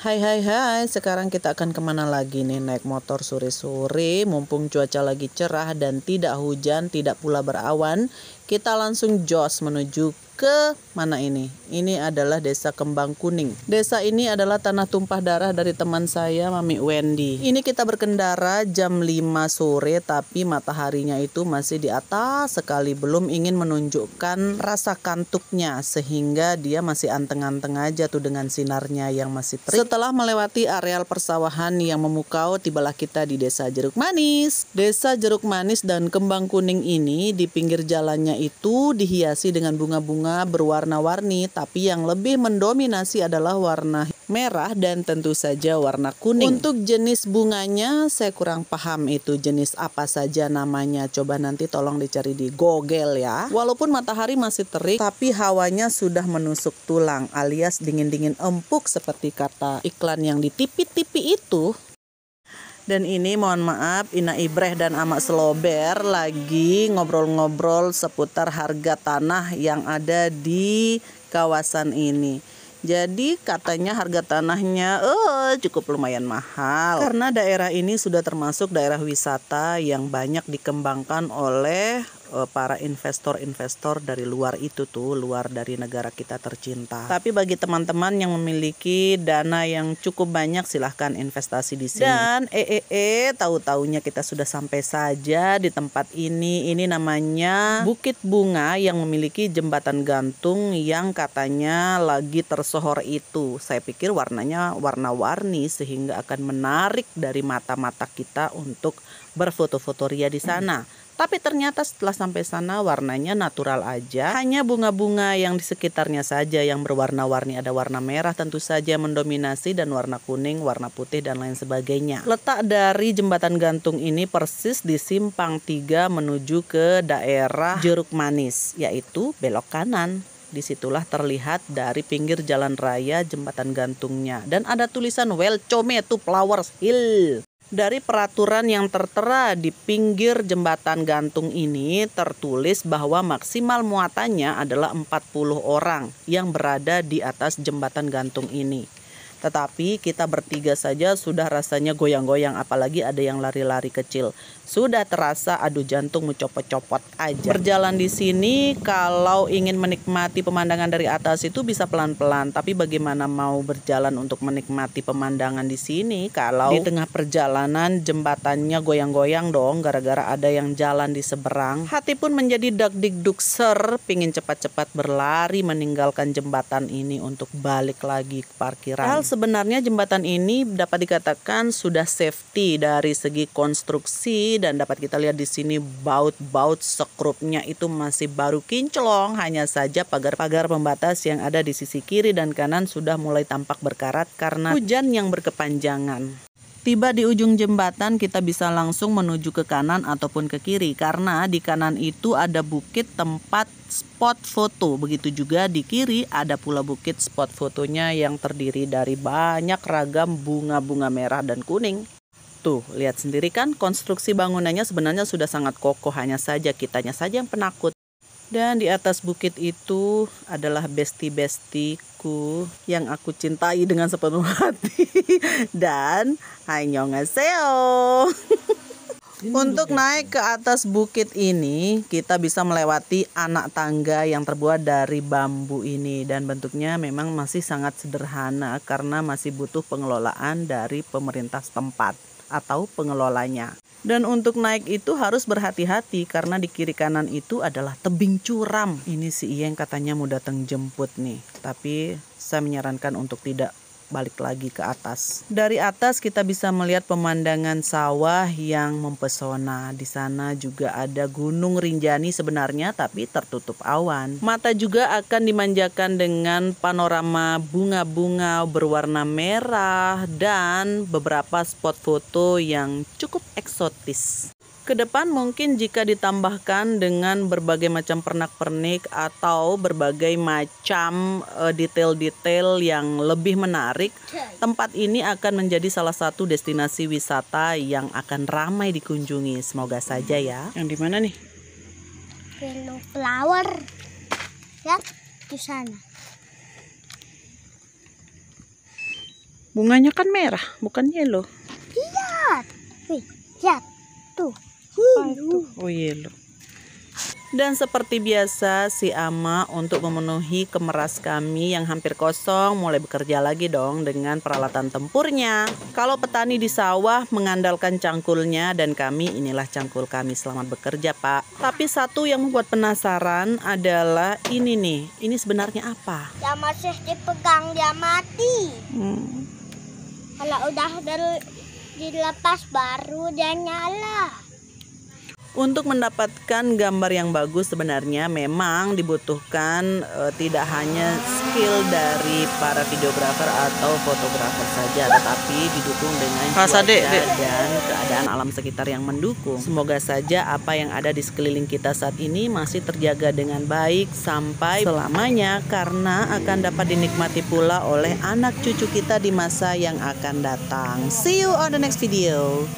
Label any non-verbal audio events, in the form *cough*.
Hai hai hai, sekarang kita akan kemana lagi nih naik motor sore-sore Mumpung cuaca lagi cerah dan tidak hujan, tidak pula berawan kita langsung jos menuju ke mana ini? Ini adalah desa Kembang Kuning. Desa ini adalah tanah tumpah darah dari teman saya, Mami Wendy. Ini kita berkendara jam 5 sore, tapi mataharinya itu masih di atas sekali. Belum ingin menunjukkan rasa kantuknya, sehingga dia masih anteng-anteng aja tuh dengan sinarnya yang masih terik. Setelah melewati areal persawahan yang memukau, tibalah kita di desa Jeruk Manis. Desa Jeruk Manis dan Kembang Kuning ini di pinggir jalannya itu dihiasi dengan bunga-bunga berwarna-warni, tapi yang lebih mendominasi adalah warna merah dan tentu saja warna kuning. Untuk jenis bunganya saya kurang paham itu jenis apa saja namanya. Coba nanti tolong dicari di Google ya. Walaupun matahari masih terik tapi hawanya sudah menusuk tulang alias dingin-dingin empuk seperti kata iklan yang di tipi-tipi itu. Dan ini mohon maaf Ina Ibreh dan Amak Selober lagi ngobrol-ngobrol seputar harga tanah yang ada di kawasan ini. Jadi katanya harga tanahnya eh cukup lumayan mahal karena daerah ini sudah termasuk daerah wisata yang banyak dikembangkan oleh Eh, para investor-investor dari luar itu tuh, luar dari negara kita tercinta. Tapi bagi teman-teman yang memiliki dana yang cukup banyak silahkan investasi di sini. Dan EEE e e, tahu-taunya kita sudah sampai saja di tempat ini. Ini namanya Bukit Bunga yang memiliki jembatan gantung yang katanya lagi tersohor itu. Saya pikir warnanya warna-warni sehingga akan menarik dari mata-mata kita untuk berfoto-foto ria di sana. Tapi ternyata setelah sampai sana warnanya natural aja. Hanya bunga-bunga yang di sekitarnya saja yang berwarna-warni. Ada warna merah tentu saja mendominasi dan warna kuning, warna putih dan lain sebagainya. Letak dari jembatan gantung ini persis di simpang 3 menuju ke daerah jeruk manis yaitu belok kanan disitulah terlihat dari pinggir jalan raya jembatan gantungnya dan ada tulisan Welcome to Flowers Hill dari peraturan yang tertera di pinggir jembatan gantung ini tertulis bahwa maksimal muatannya adalah 40 orang yang berada di atas jembatan gantung ini. Tetapi kita bertiga saja sudah rasanya goyang-goyang apalagi ada yang lari-lari kecil. Sudah terasa aduh jantung mau copot copot aja. Berjalan di sini kalau ingin menikmati pemandangan dari atas itu bisa pelan-pelan, tapi bagaimana mau berjalan untuk menikmati pemandangan di sini kalau di tengah perjalanan jembatannya goyang-goyang dong gara-gara ada yang jalan di seberang. Hati pun menjadi dik ser pingin cepat-cepat berlari meninggalkan jembatan ini untuk balik lagi ke parkiran sebenarnya jembatan ini dapat dikatakan sudah safety dari segi konstruksi dan dapat kita lihat di sini baut-baut sekrupnya itu masih baru kinclong hanya saja pagar-pagar pembatas yang ada di sisi kiri dan kanan sudah mulai tampak berkarat karena hujan yang berkepanjangan. Tiba di ujung jembatan, kita bisa langsung menuju ke kanan ataupun ke kiri, karena di kanan itu ada bukit tempat spot foto. Begitu juga di kiri, ada pula bukit spot fotonya yang terdiri dari banyak ragam bunga-bunga merah dan kuning. Tuh, lihat sendiri kan konstruksi bangunannya sebenarnya sudah sangat kokoh, hanya saja kitanya saja yang penakut. Dan di atas bukit itu adalah besti-bestiku yang aku cintai dengan sepenuh hati. *laughs* Dan annyeonghaseyo. Untuk naik ke atas bukit ini, kita bisa melewati anak tangga yang terbuat dari bambu ini dan bentuknya memang masih sangat sederhana karena masih butuh pengelolaan dari pemerintah setempat atau pengelolanya. Dan untuk naik itu harus berhati-hati karena di kiri kanan itu adalah tebing curam. Ini si Ieng katanya mau datang jemput nih. Tapi saya menyarankan untuk tidak balik lagi ke atas. Dari atas kita bisa melihat pemandangan sawah yang mempesona. Di sana juga ada Gunung Rinjani sebenarnya tapi tertutup awan. Mata juga akan dimanjakan dengan panorama bunga-bunga berwarna merah dan beberapa spot foto yang cukup eksotis. Ke depan mungkin jika ditambahkan dengan berbagai macam pernak-pernik atau berbagai macam eh, detail-detail yang lebih menarik, tempat ini akan menjadi salah satu destinasi wisata yang akan ramai dikunjungi. Semoga saja ya. Yang di mana nih? Yellow flower. Ya, di sana. Bunganya kan merah, bukan yellow. Lihat. Iya. lihat. Tuh apa oh yellow iya, dan seperti biasa si Ama untuk memenuhi kemeras kami yang hampir kosong mulai bekerja lagi dong dengan peralatan tempurnya. Kalau petani di sawah mengandalkan cangkulnya dan kami inilah cangkul kami selamat bekerja pak. Tapi satu yang membuat penasaran adalah ini nih, ini sebenarnya apa? Ya masih dipegang dia mati. Hmm. Kalau udah dilepas baru dia nyala. Untuk mendapatkan gambar yang bagus sebenarnya memang dibutuhkan e, tidak hanya skill dari para videografer atau fotografer saja tetapi didukung dengan cuaca dan keadaan alam sekitar yang mendukung. Semoga saja apa yang ada di sekeliling kita saat ini masih terjaga dengan baik sampai selamanya karena akan dapat dinikmati pula oleh anak cucu kita di masa yang akan datang. See you on the next video.